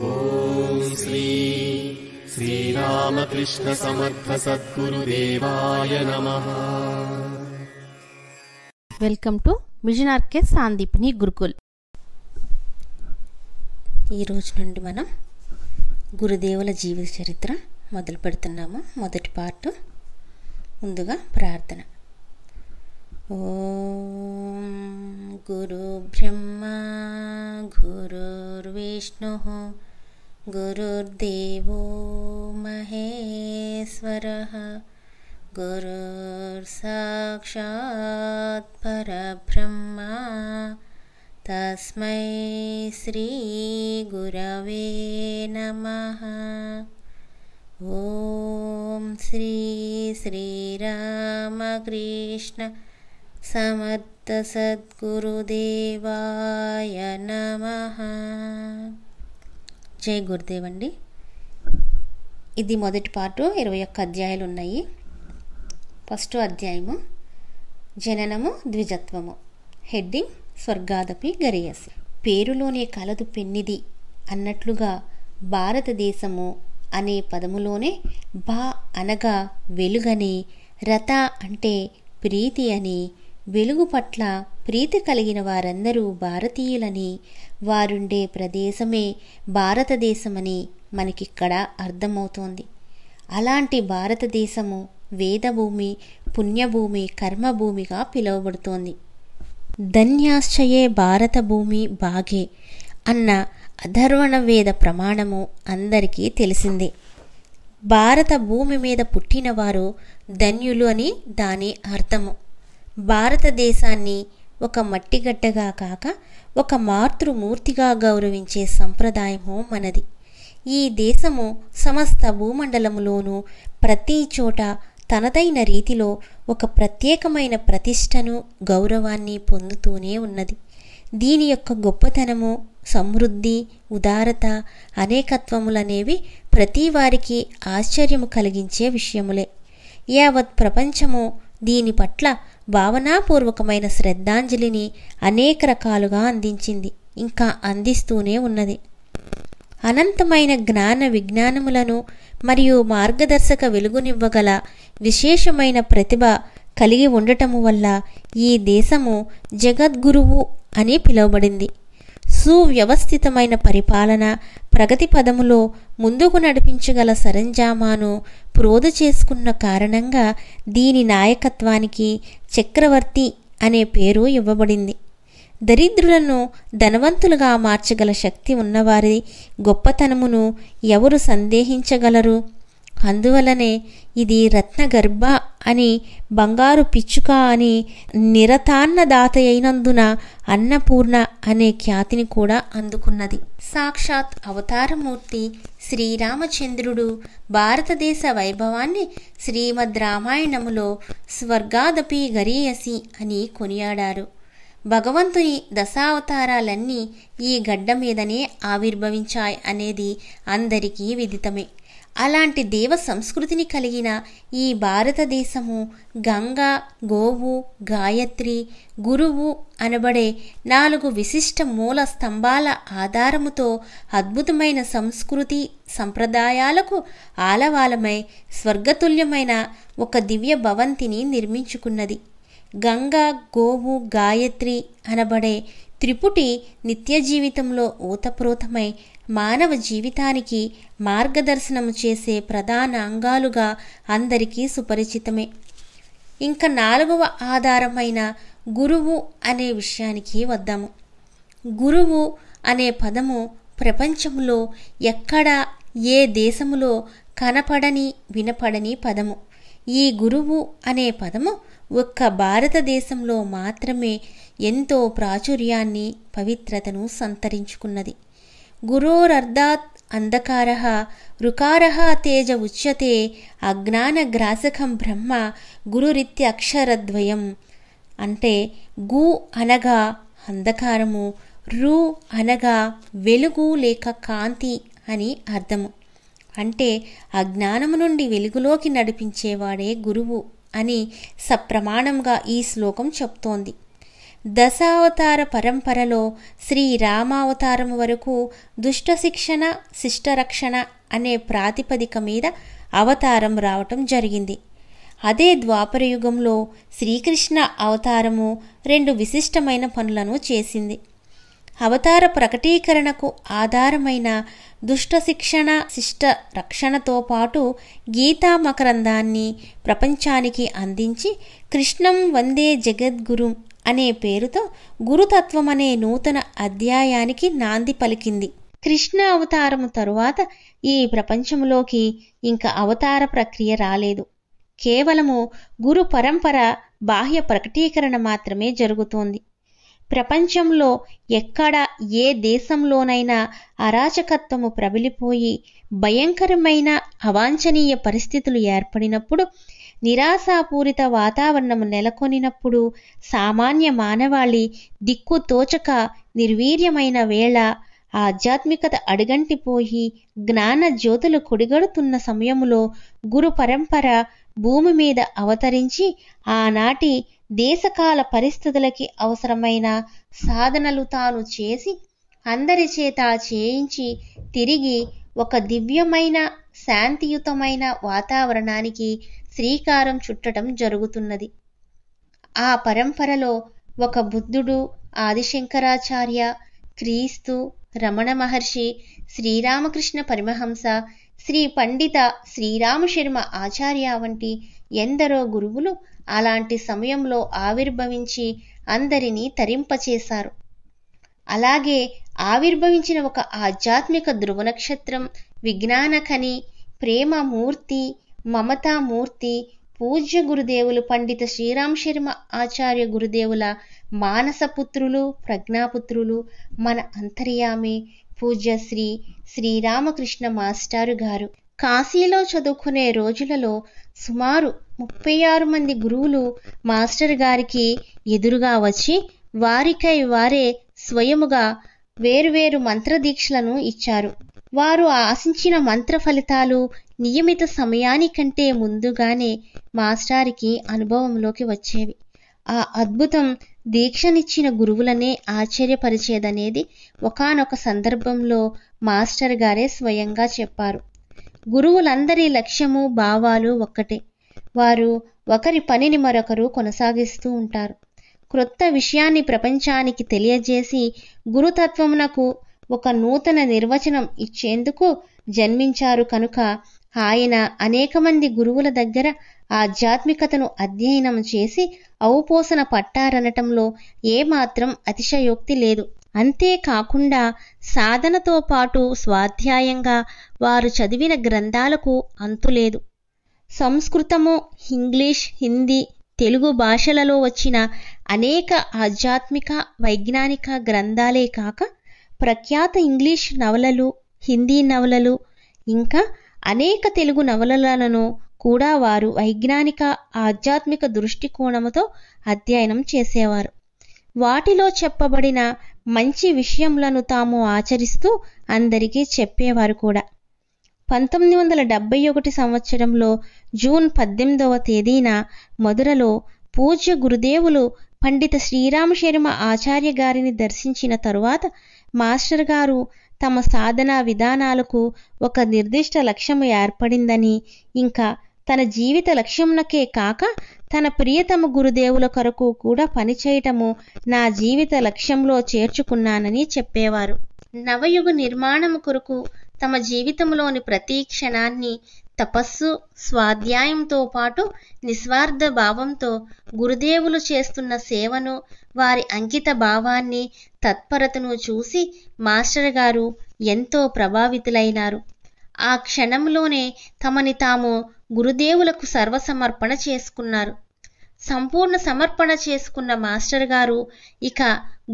నమ welcome to mission RK Sandipani Gurukul ఈరోజు నుండి మనం గురుదేవుల జీవిత చరిత్ర మొదలు పెడుతున్నాము మొదటి పార్ట్ ముందుగా ప్రార్థన ఓ గురు బ్రహ్మ గురు विष्णुः गुरुर्देवो महेश्वरः गुरुर्साक्षात् परब्रह्मा तस्मै श्रीगुरवे नमः ॐ श्री श्रीरामकृष्ण समर्थ సద్గురుదేవాయ నమ జై గురుదేవ్ అండి ఇది మొదటి పాటు ఇరవై ఒక్క అధ్యాయాలు ఉన్నాయి ఫస్ట్ అధ్యాయము జననము ద్విజత్వము హెడ్డింగ్ స్వర్గాదపి గరియసి పేరులోనే కలదు పెన్నిది అన్నట్లుగా భారతదేశము అనే పదములోనే బా అనగా వెలుగని రథ అంటే ప్రీతి అని వెలుగు పట్ల ప్రీతి కలిగిన వారందరూ భారతీయులని వారుండే ప్రదేశమే భారతదేశమని మనకిక్కడ అర్థమవుతోంది అలాంటి భారతదేశము వేదభూమి పుణ్యభూమి కర్మభూమిగా పిలువబడుతోంది ధన్యాశ్చయే భారతభూమి బాగే అన్న అధర్వణ వేద ప్రమాణము అందరికీ తెలిసిందే భారత భూమి మీద పుట్టినవారు ధన్యులు అని దాని అర్థము భారతదేశాన్ని ఒక మట్టిగడ్డగా కాక ఒక మాతృమూర్తిగా గౌరవించే సంప్రదాయము మనది ఈ దేశము సమస్త భూమండలములోనూ ప్రతి చోట తనదైన రీతిలో ఒక ప్రత్యేకమైన ప్రతిష్టను గౌరవాన్ని పొందుతూనే ఉన్నది దీని యొక్క గొప్పతనము సమృద్ధి ఉదారత అనేకత్వములనేవి ప్రతి వారికి ఆశ్చర్యము కలిగించే విషయములే యావత్ ప్రపంచము దీని పట్ల భావనాపూర్వకమైన శ్రద్ధాంజలిని అనేక రకాలుగా అందించింది ఇంకా అందిస్తూనే ఉన్నది అనంతమైన జ్ఞాన విజ్ఞానములను మరియు మార్గదర్శక వెలుగునివ్వగల విశేషమైన ప్రతిభ కలిగి ఉండటము వల్ల ఈ దేశము జగద్గురువు అని పిలువబడింది సువ్యవస్థితమైన పరిపాలన ప్రగతి పదములో ముందుకు నడిపించగల సరంజామాను ప్రోధ చేసుకున్న కారణంగా దీని నాయకత్వానికి చక్రవర్తి అనే పేరు ఇవ్వబడింది దరిద్రులను ధనవంతులుగా మార్చగల శక్తి ఉన్నవారి గొప్పతనమును ఎవరు సందేహించగలరు అందువలనే ఇది రత్నగర్భ అని బంగారు పిచ్చుక అని నిరతాన్న దాత అయినందున అన్నపూర్ణ అనే ఖ్యాతిని కూడా అందుకున్నది సాక్షాత్ అవతారమూర్తి శ్రీరామచంద్రుడు భారతదేశ వైభవాన్ని శ్రీమద్ రామాయణములో స్వర్గాదపి గరీయసి అని కొనియాడారు భగవంతుని దశావతారాలన్నీ ఈ గడ్డ మీదనే ఆవిర్భవించాయి అనేది అందరికీ విదితమే అలాంటి దేవ సంస్కృతిని కలిగిన ఈ భారతదేశము గంగా గోవు గాయత్రి గురువు అనబడే నాలుగు విశిష్ట మూల స్తంభాల ఆధారముతో అద్భుతమైన సంస్కృతి సంప్రదాయాలకు ఆలవాలమై స్వర్గతుల్యమైన ఒక దివ్య భవంతిని నిర్మించుకున్నది గంగా గోవు గాయత్రి అనబడే త్రిపుటి నిత్య జీవితంలో ఊతప్రోతమై మానవ జీవితానికి మార్గదర్శనము చేసే ప్రధాన అంగాలుగా అందరికీ సుపరిచితమే ఇంకా నాలుగవ ఆధారమైన గురువు అనే విషయానికి వద్దాము గురువు అనే పదము ప్రపంచంలో ఎక్కడ ఏ దేశములో కనపడని వినపడని పదము ఈ గురువు అనే పదము ఒక్క భారతదేశంలో మాత్రమే ఎంతో ప్రాచుర్యాన్ని పవిత్రతను సంతరించుకున్నది గురోరర్ధాత్ అంధకార రుకార తేజ ఉచ్యతే అజ్ఞానగ్రాసకం బ్రహ్మ గురురిత్య అక్షరద్వయం అంటే గు అనగా అంధకారము రు అనగా వెలుగు లేక కాంతి అని అర్థము అంటే అజ్ఞానము నుండి వెలుగులోకి నడిపించేవాడే గురువు అని సప్రమాణంగా ఈ శ్లోకం చెప్తోంది దశావతార పరంపరలో శ్రీ రామావతారం వరకు దుష్ట శిక్షణ శిష్టరక్షణ అనే ప్రాతిపదిక మీద అవతారం రావటం జరిగింది అదే ద్వాపరయుగంలో శ్రీకృష్ణ అవతారము రెండు విశిష్టమైన పనులను చేసింది అవతార ప్రకటీకరణకు ఆధారమైన దుష్ట శిక్షణ శిష్ట రక్షణతో పాటు గీతా మకరందాన్ని ప్రపంచానికి అందించి కృష్ణం వందే జగద్గురుం అనే పేరుతో గురుతత్వం అనే నూతన అధ్యాయానికి నాంది పలికింది కృష్ణ అవతారము తరువాత ఈ ప్రపంచంలోకి ఇంకా అవతార ప్రక్రియ రాలేదు కేవలము గురు పరంపర బాహ్య ప్రకటీకరణ మాత్రమే జరుగుతోంది ప్రపంచంలో ఎక్కడ ఏ దేశంలోనైనా అరాచకత్వము ప్రబిలిపోయి భయంకరమైన అవాంఛనీయ పరిస్థితులు ఏర్పడినప్పుడు నిరాశాపూరిత వాతావరణం నెలకొనినప్పుడు సామాన్య మానవాళి దిక్కు తోచక నిర్వీర్యమైన వేళ ఆధ్యాత్మికత అడుగంటిపోయి జ్ఞాన జ్యోతులు కొడిగడుతున్న సమయంలో గురు పరంపర భూమి మీద అవతరించి ఆనాటి దేశకాల పరిస్థితులకి అవసరమైన సాధనలు తాను చేసి అందరి చేత చేయించి తిరిగి ఒక దివ్యమైన శాంతియుతమైన వాతావరణానికి శ్రీకారం చుట్టడం జరుగుతున్నది ఆ పరంపరలో ఒక బుద్ధుడు ఆదిశంకరాచార్య క్రీస్తు రమణ మహర్షి శ్రీరామకృష్ణ పరమహంస శ్రీ పండిత శ్రీరామ శర్మ ఆచార్య వంటి ఎందరో గురువులు అలాంటి సమయంలో ఆవిర్భవించి అందరినీ తరింపచేశారు అలాగే ఆవిర్భవించిన ఒక ఆధ్యాత్మిక నక్షత్రం విజ్ఞానఖని ప్రేమమూర్తి మమతామూర్తి పూజ్య గురుదేవులు పండిత శ్రీరామ్ శర్మ ఆచార్య గురుదేవుల మానసపుత్రులు ప్రజ్ఞాపుత్రులు మన అంతర్యామి పూజ్య శ్రీ శ్రీరామకృష్ణ మాస్టారు గారు కాశీలో చదువుకునే రోజులలో సుమారు ముప్పై ఆరు మంది గురువులు మాస్టర్ గారికి ఎదురుగా వచ్చి వారికై వారే స్వయముగా వేరువేరు మంత్రదీక్షలను ఇచ్చారు వారు ఆశించిన మంత్ర ఫలితాలు నియమిత సమయానికంటే ముందుగానే మాస్టారికి అనుభవంలోకి వచ్చేవి ఆ అద్భుతం దీక్షనిచ్చిన గురువులనే ఆశ్చర్యపరిచేదనేది ఒకనొక సందర్భంలో మాస్టర్ గారే స్వయంగా చెప్పారు గురువులందరి లక్ష్యము భావాలు ఒక్కటే వారు ఒకరి పనిని మరొకరు కొనసాగిస్తూ ఉంటారు క్రొత్త విషయాన్ని ప్రపంచానికి తెలియజేసి గురుతత్వమునకు ఒక నూతన నిర్వచనం ఇచ్చేందుకు జన్మించారు కనుక ఆయన అనేక మంది గురువుల దగ్గర ఆధ్యాత్మికతను అధ్యయనం చేసి ఔపోసన పట్టారనటంలో ఏమాత్రం అతిశయోక్తి లేదు అంతేకాకుండా సాధనతో పాటు స్వాధ్యాయంగా వారు చదివిన గ్రంథాలకు అంతులేదు సంస్కృతము ఇంగ్లీష్ హిందీ తెలుగు భాషలలో వచ్చిన అనేక ఆధ్యాత్మిక వైజ్ఞానిక గ్రంథాలే కాక ప్రఖ్యాత ఇంగ్లీష్ నవలలు హిందీ నవలలు ఇంకా అనేక తెలుగు నవలలను కూడా వారు వైజ్ఞానిక ఆధ్యాత్మిక దృష్టికోణముతో అధ్యయనం చేసేవారు వాటిలో చెప్పబడిన మంచి విషయములను తాము ఆచరిస్తూ అందరికీ చెప్పేవారు కూడా పంతొమ్మిది వందల డెబ్బై ఒకటి సంవత్సరంలో జూన్ పద్దెనిమిదవ తేదీన మధురలో పూజ్య గురుదేవులు పండిత శ్రీరామ శర్మ ఆచార్య గారిని దర్శించిన తరువాత మాస్టర్ గారు తమ సాధనా విధానాలకు ఒక నిర్దిష్ట లక్ష్యం ఏర్పడిందని ఇంకా తన జీవిత లక్ష్యంనకే కాక తన ప్రియతమ గురుదేవుల కొరకు కూడా పనిచేయటము నా జీవిత లక్ష్యంలో చేర్చుకున్నానని చెప్పేవారు నవయుగ నిర్మాణము కొరకు తమ జీవితంలోని ప్రతి క్షణాన్ని తపస్సు స్వాధ్యాయంతో పాటు నిస్వార్థ భావంతో గురుదేవులు చేస్తున్న సేవను వారి అంకిత భావాన్ని తత్పరతను చూసి మాస్టర్ గారు ఎంతో ప్రభావితులైనారు ఆ క్షణంలోనే తమని తాము గురుదేవులకు సర్వసమర్పణ చేసుకున్నారు సంపూర్ణ సమర్పణ చేసుకున్న మాస్టర్ గారు ఇక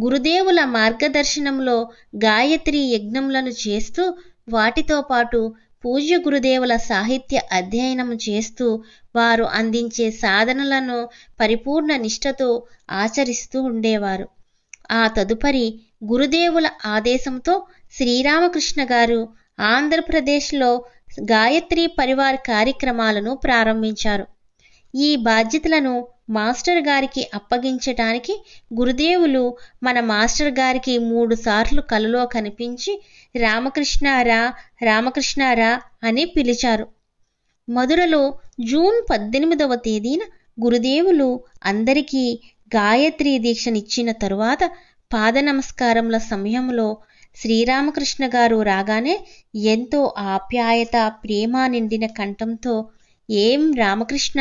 గురుదేవుల మార్గదర్శనంలో గాయత్రి యజ్ఞములను చేస్తూ వాటితో పాటు పూజ్య గురుదేవుల సాహిత్య అధ్యయనం చేస్తూ వారు అందించే సాధనలను పరిపూర్ణ నిష్ఠతో ఆచరిస్తూ ఉండేవారు ఆ తదుపరి గురుదేవుల ఆదేశంతో శ్రీరామకృష్ణ గారు ఆంధ్రప్రదేశ్లో గాయత్రి పరివార్ కార్యక్రమాలను ప్రారంభించారు ఈ బాధ్యతలను మాస్టర్ గారికి అప్పగించటానికి గురుదేవులు మన మాస్టర్ గారికి మూడు సార్లు కలలో కనిపించి రామకృష్ణారా రామకృష్ణారా అని పిలిచారు మధురలో జూన్ పద్దెనిమిదవ తేదీన గురుదేవులు అందరికీ గాయత్రీ దీక్షనిచ్చిన తరువాత పాద నమస్కారముల సమయంలో శ్రీరామకృష్ణ గారు రాగానే ఎంతో ఆప్యాయత ప్రేమ నిండిన కంఠంతో ఏం రామకృష్ణ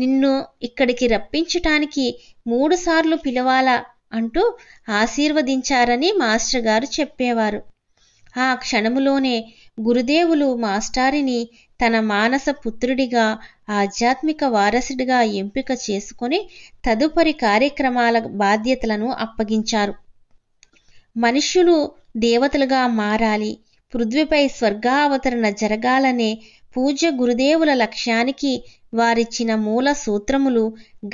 నిన్ను ఇక్కడికి రప్పించటానికి మూడుసార్లు పిలవాలా అంటూ ఆశీర్వదించారని మాస్టర్ గారు చెప్పేవారు ఆ క్షణములోనే గురుదేవులు మాస్టారిని తన మానస పుత్రుడిగా ఆధ్యాత్మిక వారసుడిగా ఎంపిక చేసుకొని తదుపరి కార్యక్రమాల బాధ్యతలను అప్పగించారు మనుష్యులు దేవతలుగా మారాలి పృథ్వీపై స్వర్గావతరణ జరగాలనే పూజ్య గురుదేవుల లక్ష్యానికి వారిచ్చిన మూల సూత్రములు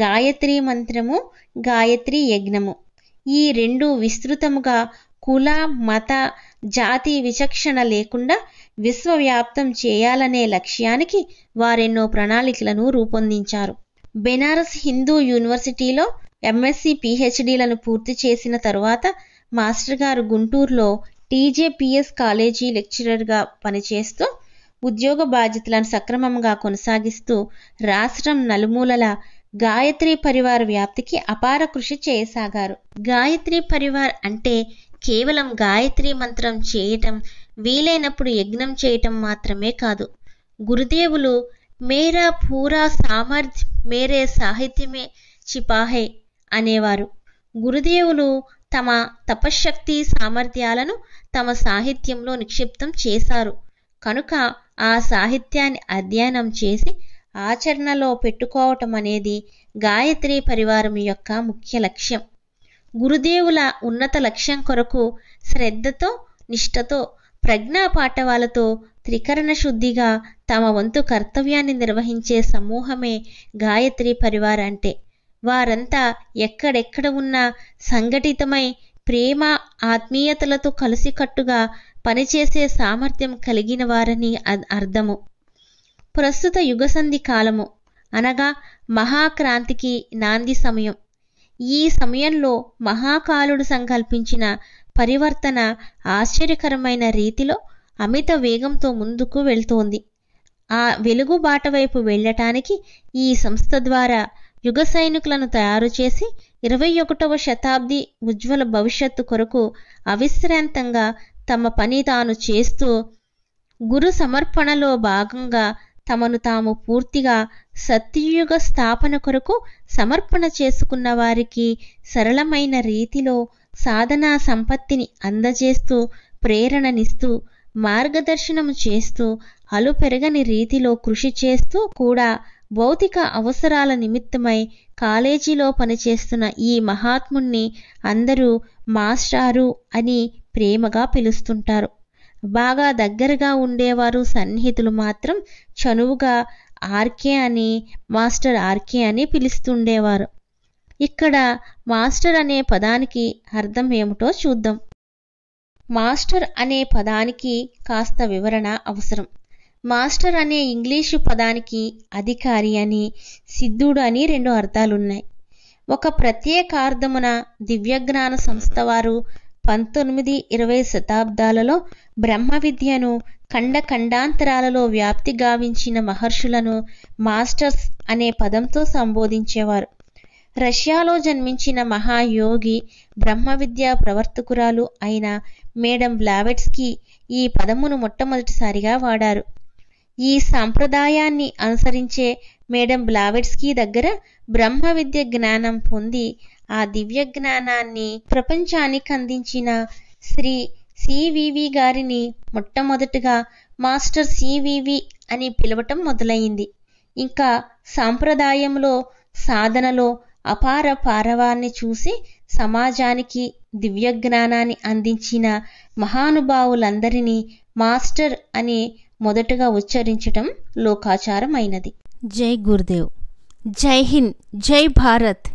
గాయత్రీ మంత్రము గాయత్రీ యజ్ఞము ఈ రెండు విస్తృతముగా కుల మత జాతి విచక్షణ లేకుండా విశ్వవ్యాప్తం చేయాలనే లక్ష్యానికి వారెన్నో ప్రణాళికలను రూపొందించారు బెనారస్ హిందూ యూనివర్సిటీలో ఎంఎస్సి పిహెచ్డీలను పూర్తి చేసిన తరువాత మాస్టర్ గారు గుంటూరులో టీజేపీఎస్ కాలేజీ లెక్చరర్గా పనిచేస్తూ ఉద్యోగ బాధ్యతలను సక్రమంగా కొనసాగిస్తూ రాష్ట్రం నలుమూలల గాయత్రి పరివార్ వ్యాప్తికి అపార కృషి చేయసాగారు గాయత్రి పరివార్ అంటే కేవలం గాయత్రి మంత్రం చేయటం వీలైనప్పుడు యజ్ఞం చేయటం మాత్రమే కాదు గురుదేవులు మేరా పూరా సామర్థ్యం మేరే సాహిత్యమే చిపాహే అనేవారు గురుదేవులు తమ తపశ్శక్తి సామర్థ్యాలను తమ సాహిత్యంలో నిక్షిప్తం చేశారు కనుక ఆ సాహిత్యాన్ని అధ్యయనం చేసి ఆచరణలో పెట్టుకోవటం అనేది గాయత్రి పరివారం యొక్క ముఖ్య లక్ష్యం గురుదేవుల ఉన్నత లక్ష్యం కొరకు శ్రద్ధతో నిష్టతో ప్రజ్ఞా పాఠవాలతో త్రికరణ శుద్ధిగా తమ వంతు కర్తవ్యాన్ని నిర్వహించే సమూహమే గాయత్రి పరివారంటే అంటే వారంతా ఎక్కడెక్కడ ఉన్నా సంఘటితమై ప్రేమ ఆత్మీయతలతో కలిసికట్టుగా పనిచేసే సామర్థ్యం కలిగిన వారని అర్థము ప్రస్తుత యుగసంధి కాలము అనగా మహాక్రాంతికి నాంది సమయం ఈ సమయంలో మహాకాలుడు సంకల్పించిన పరివర్తన ఆశ్చర్యకరమైన రీతిలో అమిత వేగంతో ముందుకు వెళ్తోంది ఆ వెలుగు బాట వైపు వెళ్ళటానికి ఈ సంస్థ ద్వారా యుగ సైనికులను తయారు చేసి ఇరవై ఒకటవ శతాబ్ది ఉజ్వల భవిష్యత్తు కొరకు అవిశ్రాంతంగా తమ పని తాను చేస్తూ గురు సమర్పణలో భాగంగా తమను తాము పూర్తిగా సత్యయుగ స్థాపన కొరకు సమర్పణ చేసుకున్న వారికి సరళమైన రీతిలో సాధనా సంపత్తిని అందజేస్తూ ప్రేరణనిస్తూ మార్గదర్శనము చేస్తూ అలుపెరగని రీతిలో కృషి చేస్తూ కూడా భౌతిక అవసరాల నిమిత్తమై కాలేజీలో పనిచేస్తున్న ఈ మహాత్ముణ్ణి అందరూ మాస్టారు అని ప్రేమగా పిలుస్తుంటారు బాగా దగ్గరగా ఉండేవారు సన్నిహితులు మాత్రం చనువుగా ఆర్కే అని మాస్టర్ ఆర్కే అని పిలుస్తుండేవారు ఇక్కడ మాస్టర్ అనే పదానికి అర్థం ఏమిటో చూద్దాం మాస్టర్ అనే పదానికి కాస్త వివరణ అవసరం మాస్టర్ అనే ఇంగ్లీషు పదానికి అధికారి అని సిద్ధుడు అని రెండు అర్థాలున్నాయి ఒక ప్రత్యేక అర్థమున దివ్యజ్ఞాన సంస్థ వారు పంతొమ్మిది ఇరవై శతాబ్దాలలో బ్రహ్మ విద్యను ఖండ ఖండాంతరాలలో వ్యాప్తి గావించిన మహర్షులను మాస్టర్స్ అనే పదంతో సంబోధించేవారు రష్యాలో జన్మించిన మహాయోగి బ్రహ్మ విద్యా ప్రవర్తకురాలు అయిన మేడం బ్లావెట్స్కి ఈ పదమును మొట్టమొదటిసారిగా వాడారు ఈ సాంప్రదాయాన్ని అనుసరించే మేడం బ్లావెట్స్కి దగ్గర బ్రహ్మ విద్య జ్ఞానం పొంది ఆ దివ్య జ్ఞానాన్ని ప్రపంచానికి అందించిన శ్రీ సివివి గారిని మొట్టమొదటగా మాస్టర్ సివివి అని పిలవటం మొదలైంది ఇంకా సాంప్రదాయంలో సాధనలో అపార పారవాన్ని చూసి సమాజానికి దివ్య జ్ఞానాన్ని అందించిన మహానుభావులందరినీ మాస్టర్ అని మొదటగా ఉచ్చరించటం లోకాచారమైనది జై గురుదేవ్ జై హింద్ జై భారత్